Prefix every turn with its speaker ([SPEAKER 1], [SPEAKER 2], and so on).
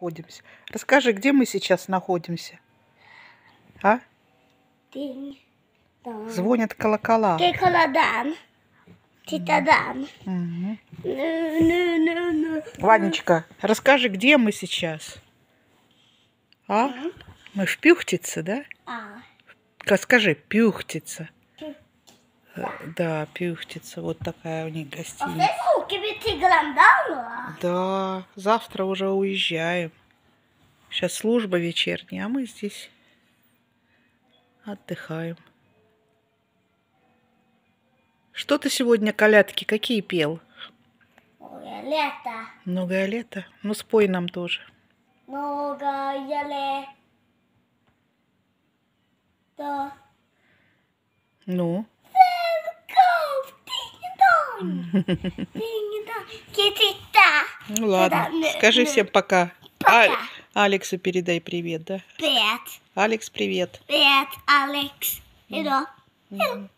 [SPEAKER 1] находимся. Расскажи, где мы сейчас находимся? А? День. Да. Звонят колокола. Колоколадан. Титадан. Угу. Ванечка, расскажи, где мы сейчас? А? а? Мы в Пюхтице, да? А. Скажи, Пюхтица. Да. Э, да, Пюхтица. Вот такая у них гостиница. А Фу, тебе ты грандала? Да, завтра уже уезжаем. Сейчас служба вечерняя, а мы здесь отдыхаем. Что ты сегодня колядки какие пел? Многое лето. Многое лето. Ну спой нам тоже. Многое лето. Ну?
[SPEAKER 2] Ну ладно, ну, скажи ну, всем
[SPEAKER 1] пока. пока. А, Алексу передай привет, да? Привет. Алекс, привет. Привет, Алекс. Hello. Hello.